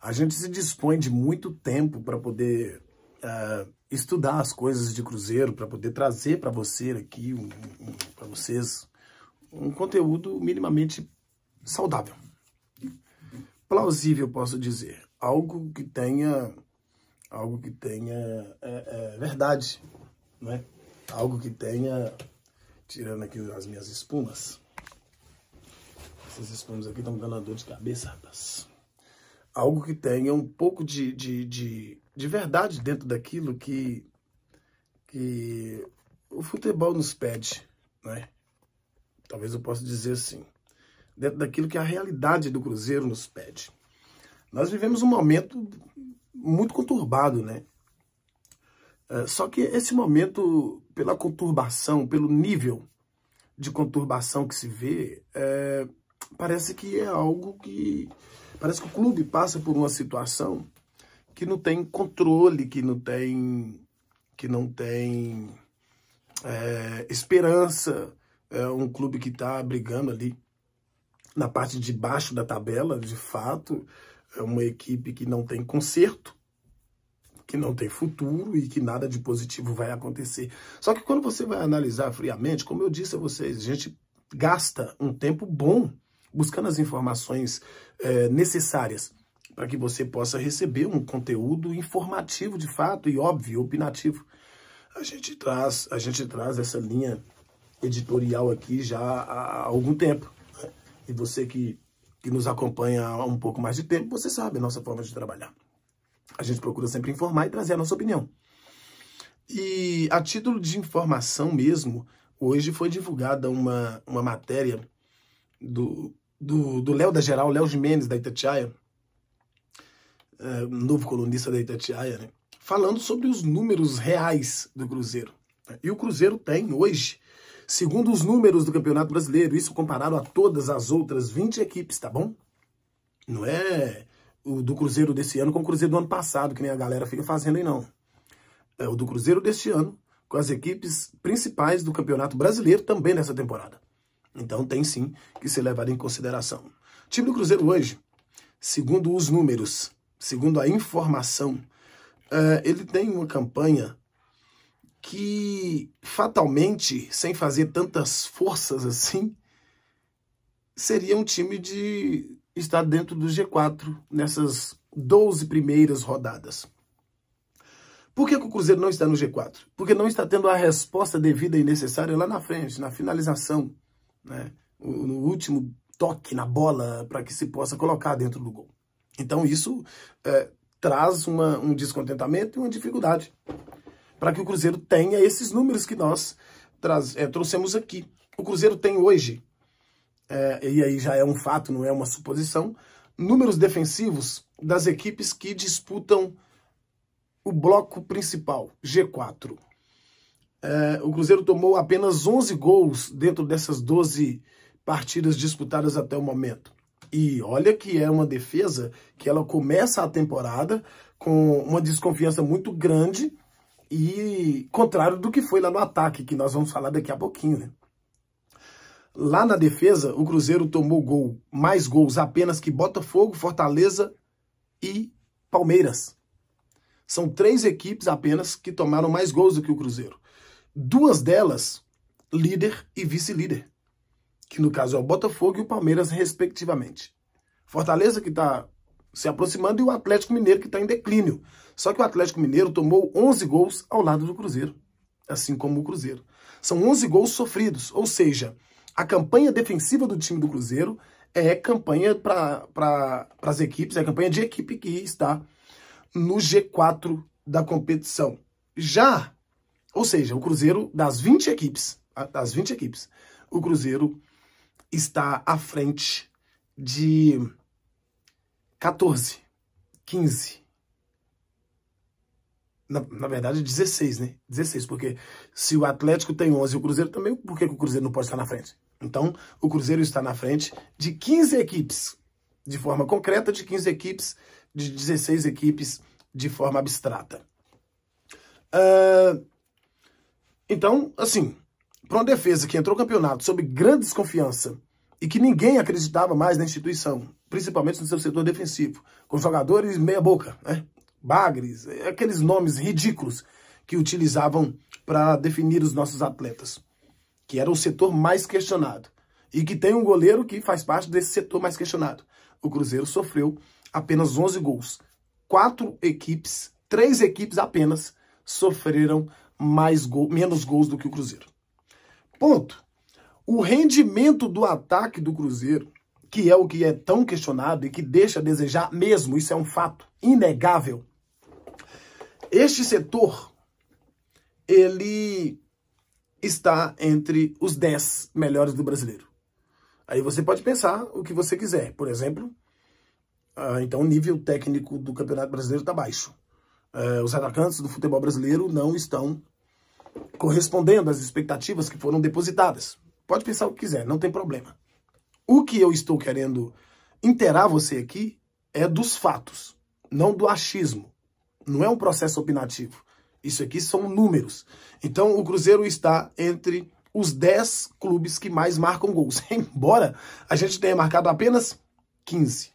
a gente se dispõe de muito tempo para poder uh, estudar as coisas de cruzeiro, para poder trazer para você aqui, um, um, para vocês, um conteúdo minimamente saudável. Plausível, posso dizer. Algo que tenha, algo que tenha eh, eh, é, é, verdade, né? Algo que tenha, tirando aqui as minhas espumas, essas espumas aqui estão me dando dor de cabeça, rapaz algo que tenha um pouco de, de, de, de verdade dentro daquilo que, que o futebol nos pede, né? Talvez eu possa dizer assim, dentro daquilo que a realidade do Cruzeiro nos pede. Nós vivemos um momento muito conturbado, né? É, só que esse momento, pela conturbação, pelo nível de conturbação que se vê, é, parece que é algo que Parece que o clube passa por uma situação que não tem controle, que não tem, que não tem é, esperança. É um clube que está brigando ali na parte de baixo da tabela, de fato. É uma equipe que não tem conserto, que não tem futuro e que nada de positivo vai acontecer. Só que quando você vai analisar friamente, como eu disse a vocês, a gente gasta um tempo bom buscando as informações é, necessárias para que você possa receber um conteúdo informativo de fato e óbvio, opinativo. A gente traz, a gente traz essa linha editorial aqui já há algum tempo. Né? E você que, que nos acompanha há um pouco mais de tempo, você sabe a nossa forma de trabalhar. A gente procura sempre informar e trazer a nossa opinião. E a título de informação mesmo, hoje foi divulgada uma, uma matéria do do, do Léo da Geral, Léo Jimenez da Itatiaia, é, novo colunista da Itatiaia, né? falando sobre os números reais do Cruzeiro. Né. E o Cruzeiro tem hoje, segundo os números do Campeonato Brasileiro, isso comparado a todas as outras 20 equipes, tá bom? Não é o do Cruzeiro desse ano com o Cruzeiro do ano passado, que nem a galera fica fazendo aí, não. É o do Cruzeiro deste ano com as equipes principais do Campeonato Brasileiro também nessa temporada. Então tem sim que ser levado em consideração. O time do Cruzeiro hoje, segundo os números, segundo a informação, eh, ele tem uma campanha que fatalmente, sem fazer tantas forças assim, seria um time de estar dentro do G4 nessas 12 primeiras rodadas. Por que, que, o Cruzeiro não está no G4? Porque não está tendo a resposta devida e necessária lá na frente, na finalização né? O, no último toque na bola para que se possa colocar dentro do gol. Então isso é, traz uma, um descontentamento e uma dificuldade para que o Cruzeiro tenha esses números que nós traz, é, trouxemos aqui. O Cruzeiro tem hoje, é, e aí já é um fato, não é uma suposição, números defensivos das equipes que disputam o bloco principal, G4. É, o Cruzeiro tomou apenas 11 gols dentro dessas 12 partidas disputadas até o momento. E olha que é uma defesa que ela começa a temporada com uma desconfiança muito grande e contrário do que foi lá no ataque, que nós vamos falar daqui a pouquinho, né? Lá na defesa, o Cruzeiro tomou gol, mais gols apenas que Botafogo, Fortaleza e Palmeiras. São três equipes apenas que tomaram mais gols do que o Cruzeiro duas delas líder e vice-líder, que no caso é o Botafogo e o Palmeiras, respectivamente. Fortaleza que está se aproximando e o Atlético Mineiro que está em declínio. Só que o Atlético Mineiro tomou 11 gols ao lado do Cruzeiro, assim como o Cruzeiro. São 11 gols sofridos, ou seja, a campanha defensiva do time do Cruzeiro é campanha para as equipes, é campanha de equipe que está no G4 da competição. Já ou seja, o Cruzeiro, das 20 equipes, das 20 equipes, o Cruzeiro está à frente de 14, 15. Na, na, verdade, 16, né? 16, porque se o Atlético tem 11 e o Cruzeiro também, por que, o Cruzeiro não pode estar na frente? Então, o Cruzeiro está na frente de 15 equipes, de forma concreta, de 15 equipes, de 16 equipes de forma abstrata. Uh, então, assim, para uma defesa que entrou no campeonato sob grande desconfiança e que ninguém acreditava mais na instituição, principalmente no seu setor defensivo, com jogadores meia-boca, né? Bagres, é, aqueles nomes ridículos que utilizavam para definir os nossos atletas, que era o setor mais questionado. E que tem um goleiro que faz parte desse setor mais questionado. O Cruzeiro sofreu apenas 11 gols. Quatro equipes, três equipes apenas, sofreram mais gol, menos gols do que o Cruzeiro. Ponto. O rendimento do ataque do Cruzeiro, que é o que é tão questionado e que deixa a desejar mesmo, isso é um fato inegável. Este setor, ele está entre os 10 melhores do brasileiro. Aí você pode pensar o que você quiser. Por exemplo, ah, então o nível técnico do Campeonato Brasileiro está baixo. Eh, os atacantes do futebol brasileiro não estão correspondendo às expectativas que foram depositadas. Pode pensar o que quiser, não tem problema. O que eu estou querendo interar você aqui é dos fatos, não do achismo. Não é um processo opinativo. Isso aqui são números. Então o Cruzeiro está entre os 10 clubes que mais marcam gols, embora a gente tenha marcado apenas 15.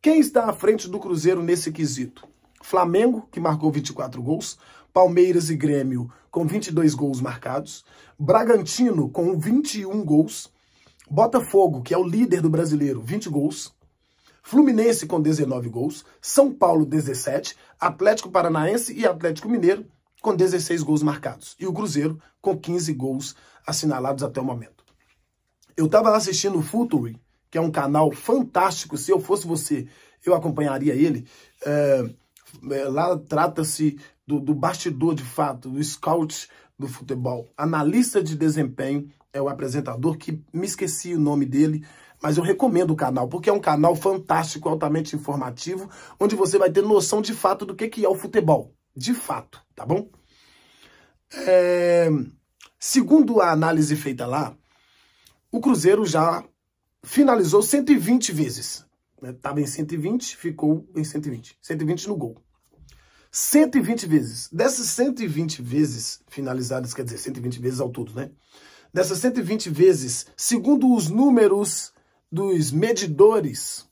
Quem está à frente do Cruzeiro nesse quesito? Flamengo, que marcou 24 gols, Palmeiras e Grêmio com 22 gols marcados, Bragantino com 21 gols, Botafogo, que é o líder do brasileiro, 20 gols, Fluminense com 19 gols, São Paulo 17, Atlético Paranaense e Atlético Mineiro com 16 gols marcados e o Cruzeiro com 15 gols assinalados até o momento. Eu estava assistindo o Futuri, que é um canal fantástico, se eu fosse você, eu acompanharia ele. Eh, é, lá trata-se do, do bastidor de fato, do scout do futebol. Analista de desempenho é o apresentador que me esqueci o nome dele, mas eu recomendo o canal, porque é um canal fantástico, altamente informativo, onde você vai ter noção de fato do que, que é o futebol. De fato, tá bom? É... Segundo a análise feita lá, o Cruzeiro já finalizou 120 vezes. Estava né, em 120, ficou em 120. 120 no gol. 120 vezes. Dessas 120 vezes finalizadas, quer dizer, 120 vezes ao todo, né? Dessas 120 vezes, segundo os números dos medidores,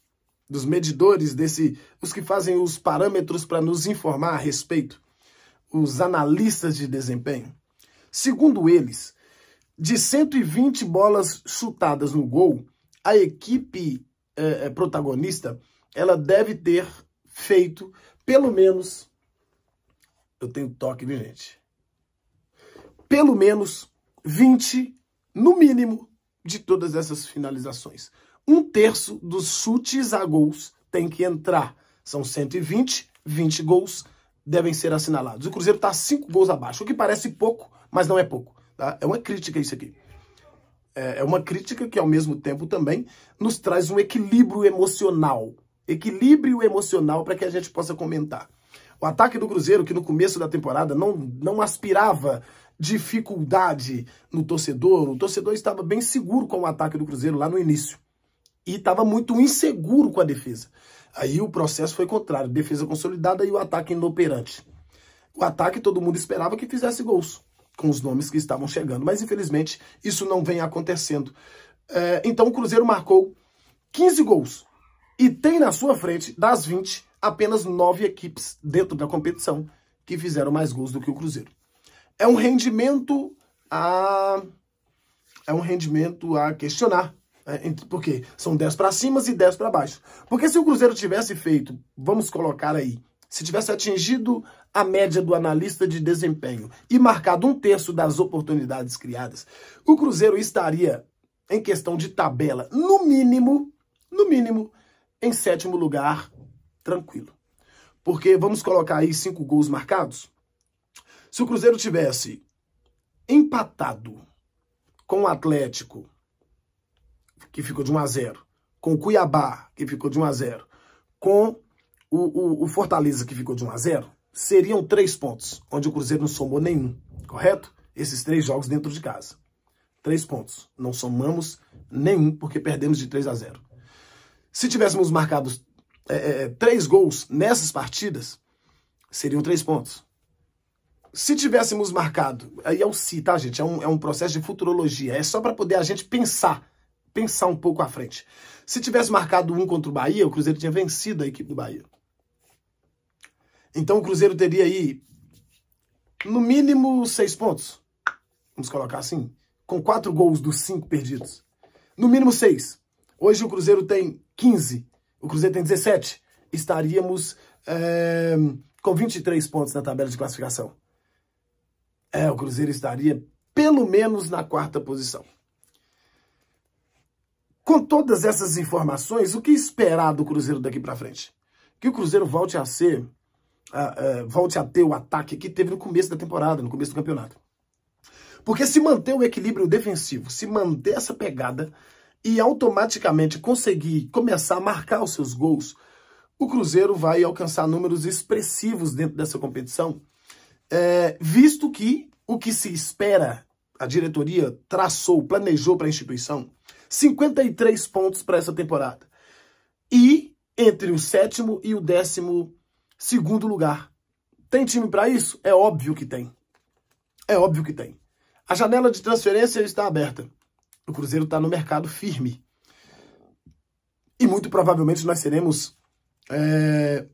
dos medidores desse, os que fazem os parâmetros para nos informar a respeito, os analistas de desempenho, segundo eles, de 120 bolas chutadas no gol, a equipe é, protagonista, ela deve ter feito pelo menos. Eu tenho toque, viu, gente? Pelo menos 20, no mínimo, de todas essas finalizações. Um terço dos chutes a gols tem que entrar. São 120, 20 gols devem ser assinalados. O Cruzeiro está 5 gols abaixo, o que parece pouco, mas não é pouco. Tá? É uma crítica isso aqui. É, é uma crítica que, ao mesmo tempo, também nos traz um equilíbrio emocional. Equilíbrio emocional para que a gente possa comentar. O ataque do Cruzeiro, que no começo da temporada não, não aspirava dificuldade no torcedor, o torcedor estava bem seguro com o ataque do Cruzeiro lá no início. E estava muito inseguro com a defesa. Aí o processo foi contrário: defesa consolidada e o ataque inoperante. O ataque todo mundo esperava que fizesse gols com os nomes que estavam chegando. Mas, infelizmente, isso não vem acontecendo. É, então, o Cruzeiro marcou 15 gols e tem na sua frente, das 20, apenas 9 equipes dentro da competição que fizeram mais gols do que o Cruzeiro. É um rendimento a... É um rendimento a questionar, é, porque são 10 para cima e 10 para baixo. Porque se o Cruzeiro tivesse feito, vamos colocar aí, se tivesse atingido a média do analista de desempenho e marcado um terço das oportunidades criadas, o Cruzeiro estaria, em questão de tabela, no mínimo, no mínimo, em sétimo lugar, tranquilo. Porque vamos colocar aí cinco gols marcados? Se o Cruzeiro tivesse empatado com o Atlético, que ficou de 1 a 0, com o Cuiabá, que ficou de 1 a 0, com o, o, o Fortaleza, que ficou de 1 a 0 seriam três pontos, onde o Cruzeiro não somou nenhum, correto? Esses três jogos dentro de casa. Três pontos. Não somamos nenhum, porque perdemos de 3 a 0 Se tivéssemos marcado é, é, é, três gols nessas partidas, seriam três pontos. Se tivéssemos marcado, aí é um si, tá, gente? É um, é um processo de futurologia. É só para poder a gente pensar, pensar um pouco à frente. Se tivesse marcado um contra o Bahia, o Cruzeiro tinha vencido a equipe do Bahia. Então o Cruzeiro teria aí, no mínimo, seis pontos. Vamos colocar assim. Com quatro gols dos cinco perdidos. No mínimo seis. Hoje o Cruzeiro tem 15. O Cruzeiro tem 17. Estaríamos é, com 23 pontos na tabela de classificação. É, o Cruzeiro estaria pelo menos na quarta posição. Com todas essas informações, o que esperar do Cruzeiro daqui para frente? Que o Cruzeiro volte a ser é, volte a ter o ataque que teve no começo da temporada, no começo do campeonato. Porque se manter o equilíbrio defensivo, se manter essa pegada e automaticamente conseguir começar a marcar os seus gols, o Cruzeiro vai alcançar números expressivos dentro dessa competição, é, visto que o que se espera, a diretoria traçou, planejou para a instituição, 53 pontos para essa temporada. E entre o sétimo e o décimo segundo lugar. Tem time para isso? É óbvio que tem. É óbvio que tem. A janela de transferência está aberta. O Cruzeiro está no mercado firme. E muito provavelmente nós seremos é,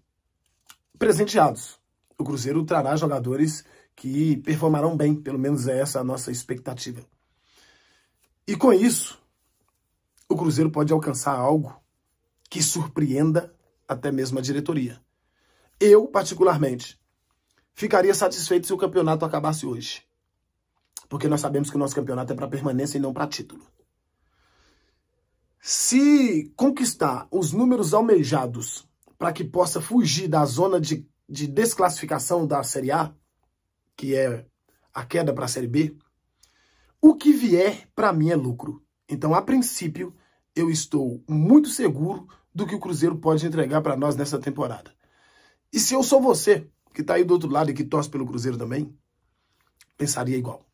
presenteados. O Cruzeiro trará jogadores que performarão bem, pelo menos é essa a nossa expectativa. E com isso, o Cruzeiro pode alcançar algo que surpreenda até mesmo a diretoria eu, particularmente, ficaria satisfeito se o campeonato acabasse hoje. Porque nós sabemos que o nosso campeonato é para permanência e não para título. Se conquistar os números almejados para que possa fugir da zona de, de desclassificação da Série A, que é a queda para a Série B, o que vier para mim é lucro. Então, a princípio, eu estou muito seguro do que o Cruzeiro pode entregar para nós nessa temporada. E se eu sou você, que está aí do outro lado e que torce pelo Cruzeiro também, pensaria igual.